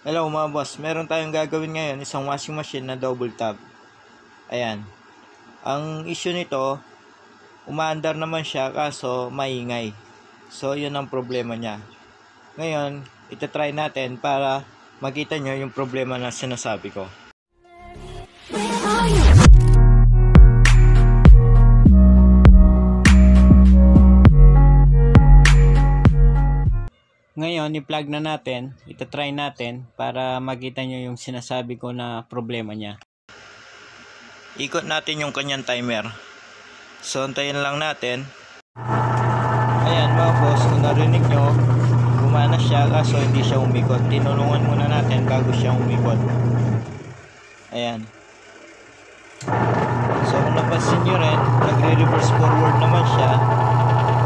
Hello mga boss, meron tayong gagawin ngayon isang washing machine na double tap. Ayan. Ang issue nito, umaandar naman siya kaso maingay. So yun ang problema niya. Ngayon, itatry natin para makita nyo yung problema na sinasabi ko. ngayon, i-plug na natin, itatry natin para makita nyo yung sinasabi ko na problema niya. Ikot natin yung kanyang timer. So, antayin lang natin. Ayan mga boss, kung narinig nyo, gumana siya kaso hindi siya umikot. Tinulungan muna natin bago siya umikot. Ayan. So, kung napansin nyo rin, nagre-reverse forward naman siya.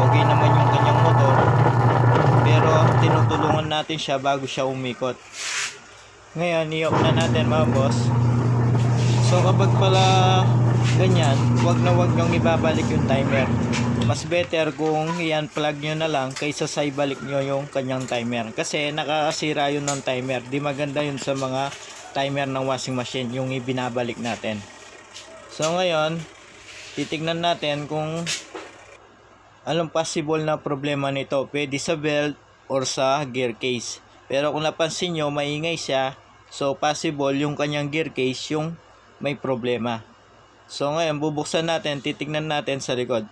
Okay naman yung kanyang motor pero tinutulungan natin siya bago siya umikot ngayon i-off na natin mga boss so kapag pala ganyan wag na wag nyong ibabalik yung timer mas better kung iyan plug nyo na lang kaysa sa ibalik nyo yung kanyang timer kasi nakakasira yun ng timer di maganda yun sa mga timer ng washing machine yung ibinabalik natin so ngayon titignan natin kung Anong possible na problema nito? Pwede sa belt or sa gear case. Pero kung napansin nyo, maingay siya. So, possible yung kanyang gear case yung may problema. So, ngayon, bubuksan natin, titignan natin sa likod.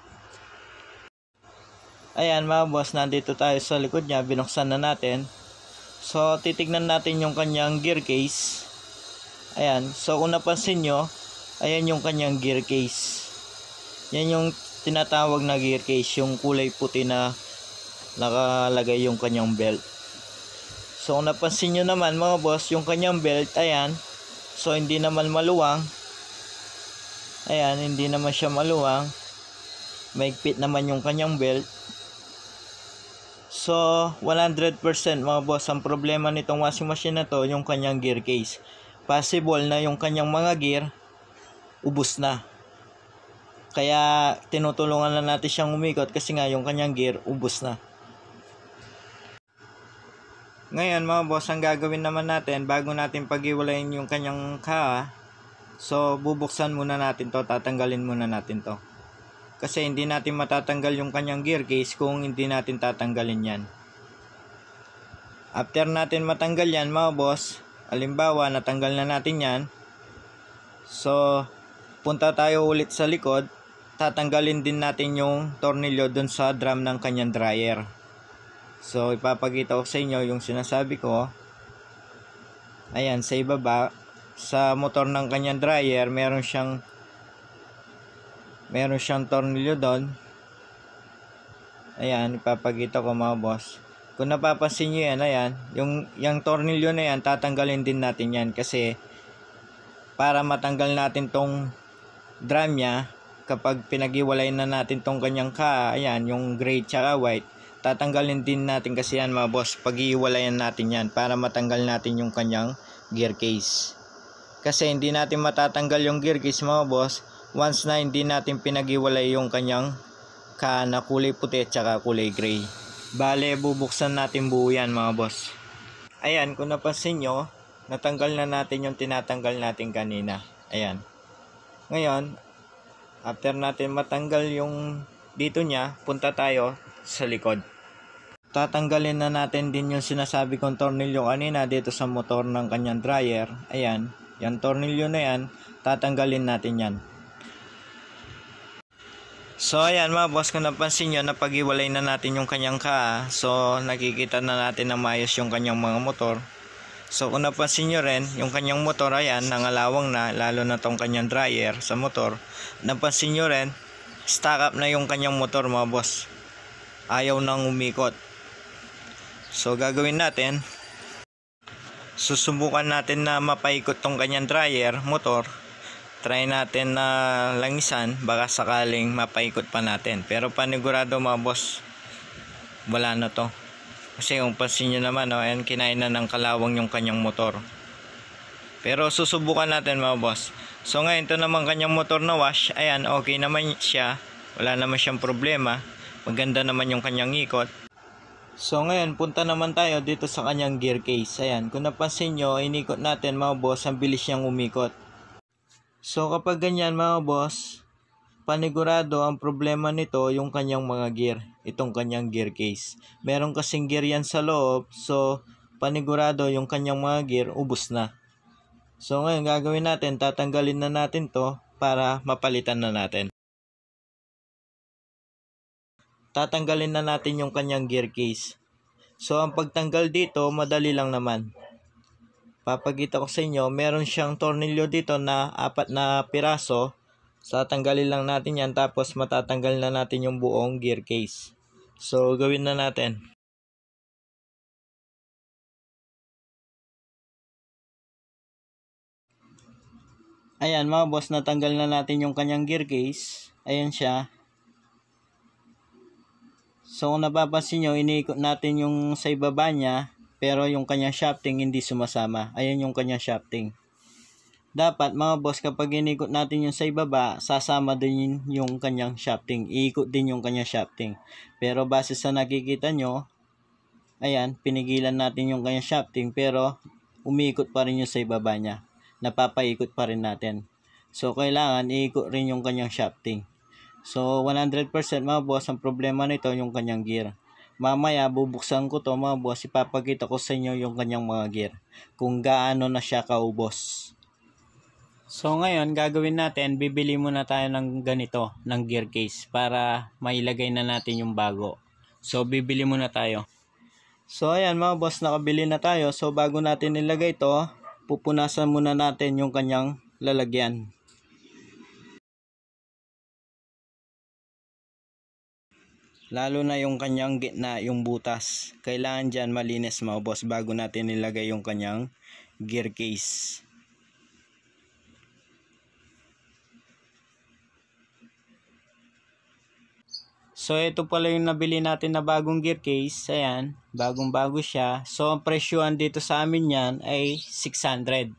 Ayan, mga boss, nandito tayo sa likod niya. Binuksan na natin. So, titignan natin yung kanyang gear case. Ayan. So, kung napansin nyo, ayan yung kanyang gear case. Yan yung tinatawag na gear case yung kulay puti na nakalagay yung kanyang belt so kung napansin nyo naman mga boss yung kanyang belt ayan so hindi naman maluwang ayan hindi naman siya maluwang maigpit naman yung kanyang belt so 100% mga boss ang problema nitong washing machine na to yung kanyang gear case possible na yung kanyang mga gear ubos na kaya tinutulungan na natin siyang umikot kasi nga yung kanyang gear ubos na. Ngayon mga boss, ang gagawin naman natin bago natin pagiwalayin yung kanyang ka, so bubuksan muna natin to, tatanggalin muna natin to. Kasi hindi natin matatanggal yung kanyang gear case kung hindi natin tatanggalin yan. After natin matanggal yan mga boss, alimbawa natanggal na natin yan, so punta tayo ulit sa likod tatanggalin din natin yung tornilyo dun sa drum ng kanyang dryer. So, ipapakita ko sa inyo yung sinasabi ko. Ayan, sa ibaba, sa motor ng kanyang dryer, meron siyang meron siyang tornilyo doon. Ayan, ipapakita ko mga boss. Kung napapansin nyo yan, ayan, yung, yung tornilyo na yan, tatanggalin din natin yan kasi para matanggal natin tong drum niya, kapag pinag na natin tong kanyang ka, ayan, yung gray tsaka white, tatanggalin din natin kasi yan mga boss, pag natin yan para matanggal natin yung kanyang gear case. Kasi hindi natin matatanggal yung gear case mga boss, once na hindi natin pinag yung kanyang ka na kulay puti tsaka kulay gray. Bale, bubuksan natin buo yan mga boss. Ayan, kung napansin nyo, natanggal na natin yung tinatanggal natin kanina. Ayan. Ngayon, After natin matanggal yung dito niya, punta tayo sa likod. Tatanggalin na natin din yung sinasabi kong tornilyo kanina dito sa motor ng kanyang dryer. Ayan, yung tornilyo na yan, tatanggalin natin yan. So ayan mga boss, kung napansin nyo, napag-iwalay na natin yung kanyang ka. So nakikita na natin na maayos yung kanyang mga motor. So kung napansin nyo rin, yung kanyang motor ayan, nangalawang na, lalo na tong kanyang dryer sa motor. Napansin nyo rin, stack up na yung kanyang motor mga boss. Ayaw nang umikot. So gagawin natin, susubukan natin na mapaikot tong kanyang dryer, motor. Try natin na langisan, baka sakaling mapaikot pa natin. Pero panigurado mga boss, wala na to kasi yung pansin nyo naman, no, ayan, kinain na ng kalawang yung kanyang motor. Pero susubukan natin mga boss. So ngayon, ito naman kanyang motor na wash. Ayan, okay naman siya. Wala naman siyang problema. Maganda naman yung kanyang ikot. So ngayon, punta naman tayo dito sa kanyang gear case. Ayan, kung napansin nyo, inikot natin mga boss, ang bilis niyang umikot. So kapag ganyan mga boss, Panigurado ang problema nito yung kanyang mga gear, itong kanyang gear case. Meron kasing gear yan sa loob, so panigurado yung kanyang mga gear ubos na. So ngayon gagawin natin, tatanggalin na natin to para mapalitan na natin. Tatanggalin na natin yung kanyang gear case. So ang pagtanggal dito, madali lang naman. Papagita ko sa inyo, meron siyang tornilyo dito na apat na piraso So, tanggalin lang natin yan. Tapos, matatanggal na natin yung buong gear case. So, gawin na natin. Ayan mga boss, natanggal na natin yung kanyang gear case. Ayan siya. So kung napapansin nyo, iniikot natin yung sa ibaba niya, pero yung kanyang shafting hindi sumasama. Ayan yung kanyang shafting dapat mga boss kapag inikot natin yung sa ibaba sasama din yung kanyang shafting iikot din yung kanyang shafting pero base sa nakikita nyo ayan pinigilan natin yung kanyang shafting pero umiikot pa rin yung sa ibaba niya napapaikot pa rin natin so kailangan iikot rin yung kanyang shafting so 100% mga boss ang problema nito yung kanyang gear Mamaya bubuksan ko to mga boss, ipapakita ko sa inyo yung kanyang mga gear. Kung gaano na siya kaubos. So ngayon, gagawin natin, bibili muna tayo ng ganito, ng gear case para mailagay na natin yung bago. So bibili muna tayo. So ayan mga boss, nakabili na tayo. So bago natin ilagay ito, pupunasan muna natin yung kanyang lalagyan. Lalo na yung kanyang gitna, yung butas. Kailangan dyan malinis mga boss bago natin ilagay yung kanyang gear case. So, ito pala yung nabili natin na bagong gear case. Ayan, bagong-bago siya. So, ang presyoan dito sa amin yan ay 600.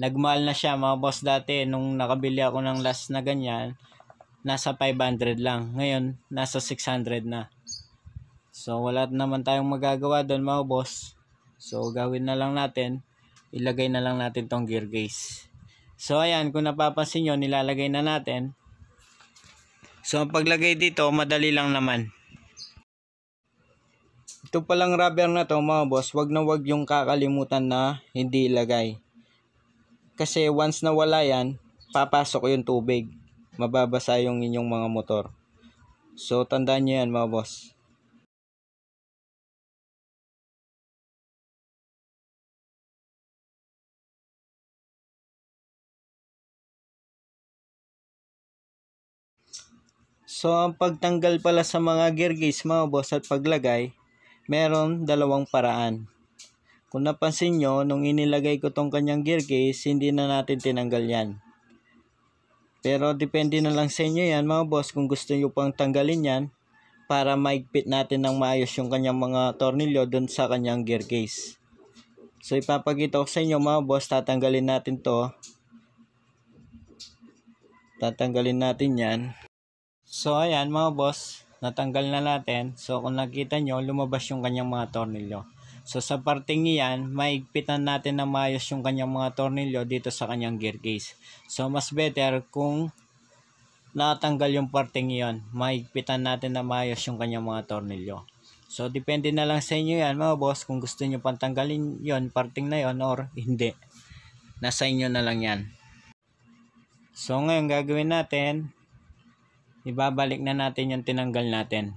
Nagmahal na siya mga boss dati. Nung nakabili ako ng last na ganyan, nasa 500 lang. Ngayon, nasa 600 na. So, wala naman tayong magagawa doon mga boss. So, gawin na lang natin. Ilagay na lang natin tong gear case. So, ayan, kung napapansin nyo, nilalagay na natin. So ang paglagay dito madali lang naman. Ito palang rubber na to mga boss, wag na wag yung kakalimutan na hindi ilagay. Kasi once na wala yan, papasok yung tubig. Mababasa yung inyong mga motor. So tandaan nyo yan mga boss. So, ang pagtanggal pala sa mga gear gauge mga boss at paglagay, meron dalawang paraan. Kung napansin nyo, nung inilagay ko tong kanyang gear case, hindi na natin tinanggal yan. Pero depende na lang sa inyo yan mga boss kung gusto nyo pang tanggalin yan para maigpit natin ng maayos yung kanyang mga tornilyo dun sa kanyang gear case. So ipapakita ko sa inyo mga boss, tatanggalin natin to. Tatanggalin natin yan. So ayan mga boss, natanggal na natin. So kung nakita nyo, lumabas yung kanyang mga tornilyo. So sa parting niyan, maigpitan natin na maayos yung kanyang mga tornilyo dito sa kanyang gear case. So mas better kung natanggal yung parting iyon, maigpitan natin na maayos yung kanyang mga tornilyo. So depende na lang sa inyo yan mga boss kung gusto nyo pantanggalin yon parting na yon or hindi. Nasa inyo na lang yan. So ngayon gagawin natin, ibabalik na natin yung tinanggal natin.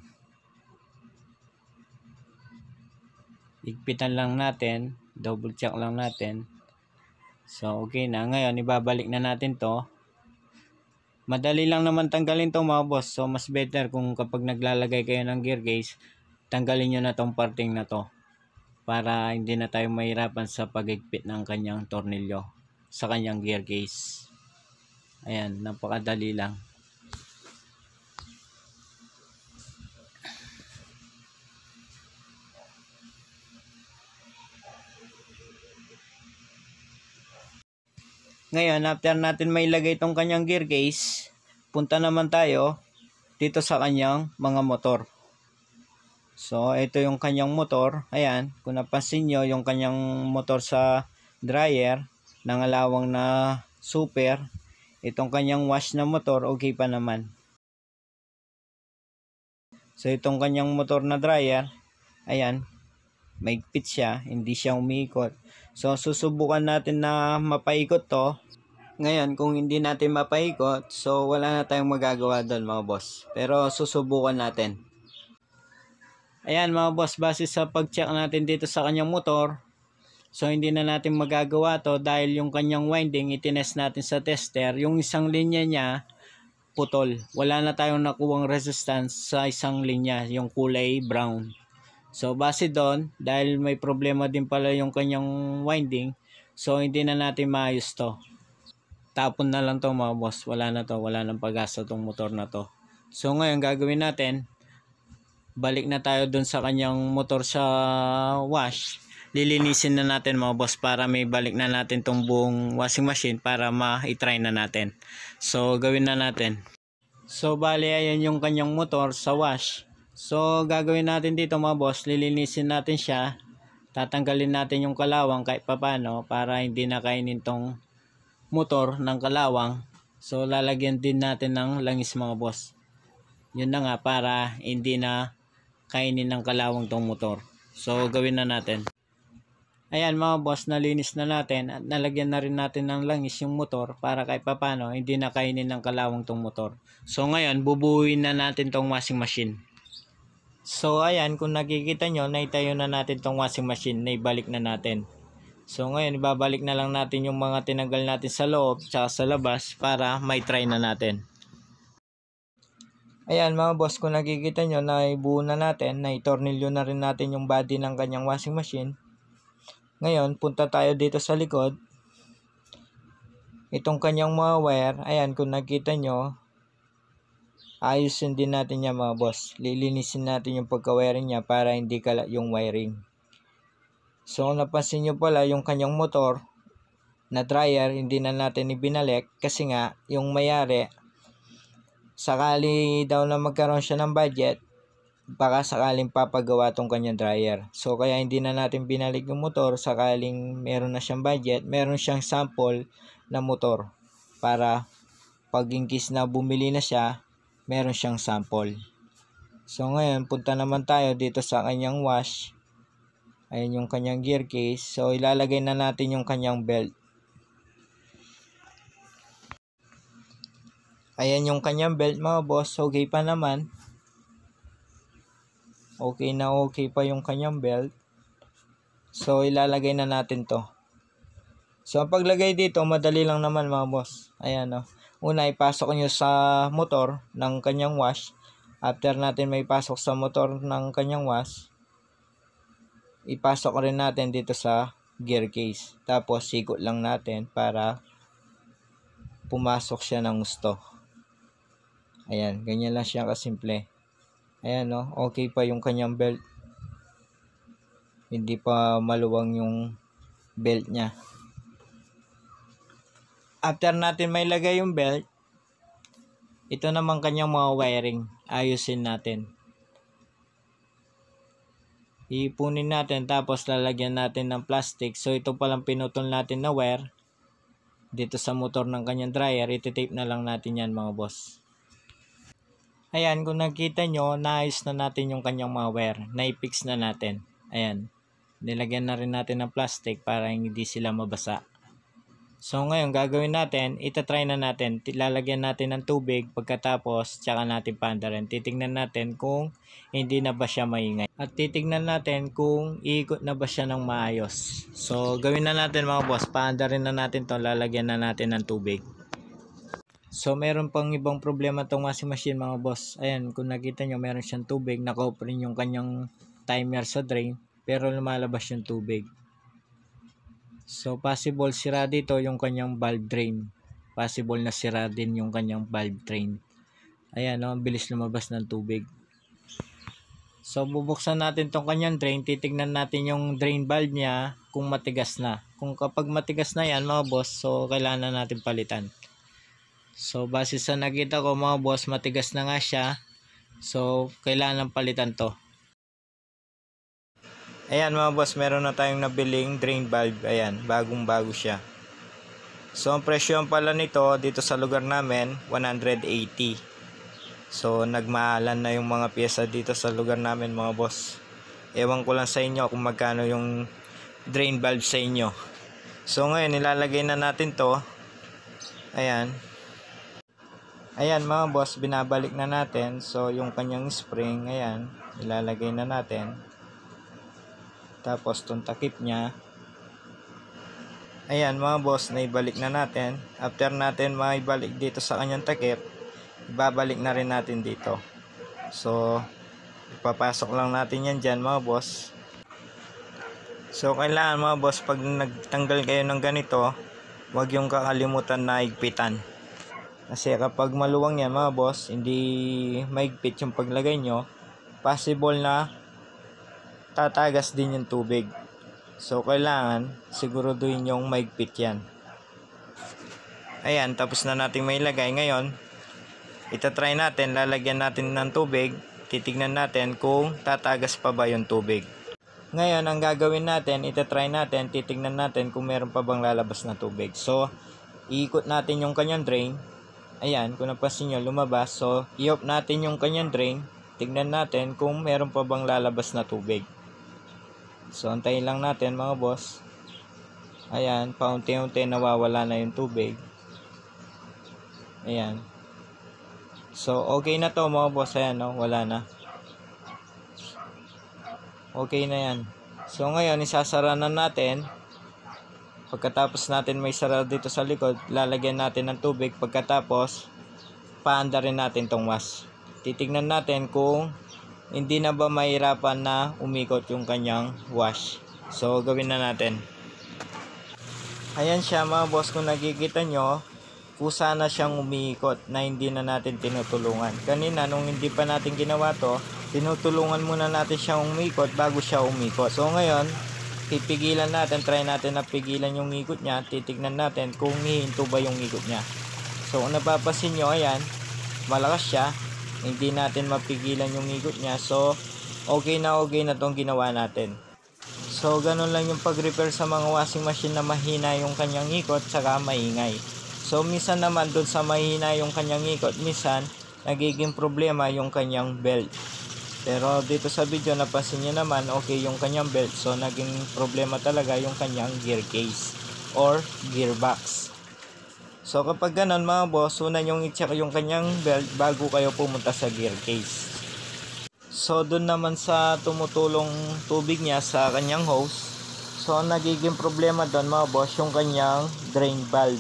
Igpitan lang natin, double check lang natin. So, okay na. Ngayon, ibabalik na natin to. Madali lang naman tanggalin to mga boss. So, mas better kung kapag naglalagay kayo ng gear case, tanggalin nyo na tong parting na to. Para hindi na tayo mahirapan sa pagigpit ng kanyang tornilyo sa kanyang gear case. Ayan, napakadali lang. Ngayon, after natin mailagay itong kanyang gear case, punta naman tayo dito sa kanyang mga motor. So, ito yung kanyang motor. Ayan, kung napansin nyo, yung kanyang motor sa dryer, nangalawang na super, itong kanyang wash na motor, okay pa naman. So, itong kanyang motor na dryer, ayan, maigpit siya, hindi siya umiikot. So, susubukan natin na mapaikot to. Ngayon, kung hindi natin mapaikot, so wala na tayong magagawa doon mga boss. Pero susubukan natin. Ayan mga boss, base sa pag-check natin dito sa kanyang motor, so hindi na natin magagawa to dahil yung kanyang winding, itinest natin sa tester, yung isang linya niya, putol. Wala na tayong nakuwang resistance sa isang linya, yung kulay brown. So base doon, dahil may problema din pala yung kanyang winding, so hindi na natin maayos to. Tapon na lang to mga boss, wala na to, wala nang pagasa tong motor na to. So ngayon gagawin natin, balik na tayo doon sa kanyang motor sa wash. Lilinisin na natin mga boss para may balik na natin tong buong washing machine para ma-try na natin. So gawin na natin. So bali ayan yung kanyang motor sa wash So, gagawin natin dito mga boss, lilinisin natin siya. Tatanggalin natin yung kalawang kahit papano para hindi nakainin tong motor ng kalawang. So, lalagyan din natin ng langis mga boss. Yun na nga para hindi na kainin ng kalawang tong motor. So, gawin na natin. Ayan mga boss, nalinis na natin at nalagyan na rin natin ng langis yung motor para kahit papano hindi na kainin ng kalawang tong motor. So, ngayon, bubuhuin na natin tong washing machine. So ayan, kung nakikita nyo, naitayo na natin tong washing machine, naibalik na natin. So ngayon, ibabalik na lang natin yung mga tinanggal natin sa loob, tsaka sa labas, para may try na natin. Ayan mga boss, kung nakikita nyo, naibuo na natin, naitornilyo na rin natin yung body ng kanyang washing machine. Ngayon, punta tayo dito sa likod. Itong kanyang mga wire, ayan kung nakita nyo, ayusin din natin yan mga boss. Lilinisin natin yung pagka-wiring niya para hindi kalat yung wiring. So kung napansin nyo pala yung kanyang motor na dryer hindi na natin ibinalik kasi nga yung mayari sakali daw na magkaroon siya ng budget baka sakaling papagawa tong kanyang dryer. So kaya hindi na natin binalik yung motor sakaling meron na siyang budget, meron siyang sample na motor para pag na bumili na siya, meron siyang sample. So ngayon, punta naman tayo dito sa kanyang wash. Ayan yung kanyang gear case. So ilalagay na natin yung kanyang belt. Ayan yung kanyang belt mga boss. Okay pa naman. Okay na okay pa yung kanyang belt. So ilalagay na natin to. So ang paglagay dito madali lang naman mga boss. Ayan o. Oh. Una, ipasok nyo sa motor ng kanyang wash. After natin may pasok sa motor ng kanyang wash, ipasok rin natin dito sa gear case. Tapos, sikot lang natin para pumasok siya ng gusto. Ayan, ganyan lang siya kasimple. Ayan, no? okay pa yung kanyang belt. Hindi pa maluwang yung belt niya after natin may lagay yung belt, ito naman kanyang mga wiring. Ayusin natin. Ipunin natin tapos lalagyan natin ng plastic. So ito palang pinutol natin na wire dito sa motor ng kanyang dryer. iti-tape na lang natin yan mga boss. Ayan, kung nakita nyo, naayos na natin yung kanyang mga wire. Naipix na natin. Ayan. Nilagyan na rin natin ng plastic para hindi sila mabasa. So ngayon gagawin natin, itatry na natin, lalagyan natin ng tubig pagkatapos tsaka natin pandarin. Titingnan natin kung hindi na ba siya maingay. At titingnan natin kung iikot na ba siya ng maayos. So gawin na natin mga boss, pandarin na natin to, lalagyan na natin ng tubig. So, meron pang ibang problema tong washing machine mga boss. Ayan, kung nakita nyo, meron siyang tubig. Nakaopen yung kanyang timer sa drain. Pero lumalabas yung tubig. So possible sira dito yung kanyang valve drain. Possible na sira din yung kanyang valve drain. Ayan, no? ang bilis lumabas ng tubig. So bubuksan natin tong kanyang drain, titingnan natin yung drain valve niya kung matigas na. Kung kapag matigas na yan mga boss, so kailangan na natin palitan. So base sa nakita ko mga boss, matigas na nga siya. So kailangan palitan to. Ayan mga boss, meron na tayong nabiling drain valve. Ayan, bagong bago siya. So ang presyo pala nito dito sa lugar namin, 180. So nagmahalan na yung mga piyesa dito sa lugar namin mga boss. Ewan ko lang sa inyo kung magkano yung drain valve sa inyo. So ngayon ilalagay na natin to. Ayan. Ayan mga boss, binabalik na natin. So yung kanyang spring, ayan, ilalagay na natin. Tapos tong takip niya. Ayan mga boss, naibalik na natin. After natin maibalik dito sa kanyang takip, ibabalik na rin natin dito. So, ipapasok lang natin yan dyan mga boss. So, kailangan mga boss, pag nagtanggal kayo ng ganito, wag yung kakalimutan na higpitan. Kasi kapag maluwang yan mga boss, hindi maigpit yung paglagay nyo, possible na tatagas din yung tubig. So, kailangan siguraduhin yung maigpit yan. Ayan, tapos na natin mailagay. Ngayon, itatry natin, lalagyan natin ng tubig. Titignan natin kung tatagas pa ba yung tubig. Ngayon, ang gagawin natin, itatry natin, titignan natin kung meron pa bang lalabas na tubig. So, iikot natin yung kanyang drain. Ayan, kung napansin nyo, lumabas. So, i-off natin yung kanyang drain. Tignan natin kung meron pa bang lalabas na tubig. So, antayin lang natin mga boss. Ayan, paunti-unti nawawala na yung tubig. Ayan. So, okay na to mga boss. Ayan, no? wala na. Okay na yan. So, ngayon, isasara na natin. Pagkatapos natin may sara dito sa likod, lalagyan natin ng tubig. Pagkatapos, paanda rin natin tong wash. Titignan natin kung hindi na ba mahirapan na umikot yung kanyang wash. So, gawin na natin. Ayan siya mga boss, kung nakikita nyo, kusa na siyang umiikot na hindi na natin tinutulungan. Kanina, nung hindi pa natin ginawa to, tinutulungan muna natin siyang umikot bago siya umikot. So ngayon, pipigilan natin, try natin na pigilan yung ikot niya, titignan natin kung hihinto ba yung ikot niya. So kung napapansin nyo, ayan, malakas siya, hindi natin mapigilan yung ikot niya so okay na okay na tong ginawa natin so ganun lang yung pag repair sa mga washing machine na mahina yung kanyang ikot saka maingay so minsan naman dun sa mahina yung kanyang ikot minsan nagiging problema yung kanyang belt pero dito sa video napansin niya naman okay yung kanyang belt so naging problema talaga yung kanyang gear case or gearbox So kapag ganun mga boss, una nyong i-check yung kanyang belt bago kayo pumunta sa gear case. So doon naman sa tumutulong tubig niya sa kanyang hose. So nagiging problema doon mga boss yung kanyang drain valve.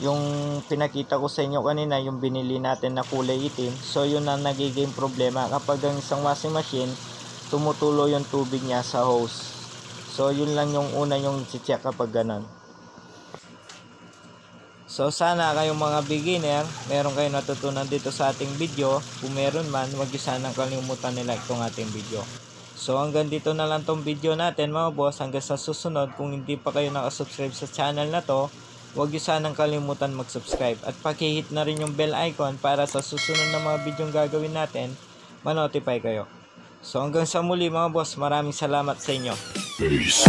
Yung pinakita ko sa inyo kanina, yung binili natin na kulay itim. So yun ang nagiging problema kapag ang isang washing machine tumutulo yung tubig niya sa hose. So yun lang yung una yung check kapag ganun. So sana kayong mga beginner, meron kayong natutunan dito sa ating video. Kung meron man, wag niyo sanang kalimutan nilike itong ating video. So hanggang dito na lang tong video natin mga boss. Hanggang sa susunod, kung hindi pa kayo nakasubscribe sa channel na to, huwag nyo sanang kalimutan mag-subscribe. At pakihit na rin yung bell icon para sa susunod na mga video gagawin natin, manotify kayo. So hanggang sa muli mga boss, maraming salamat sa inyo. Peace.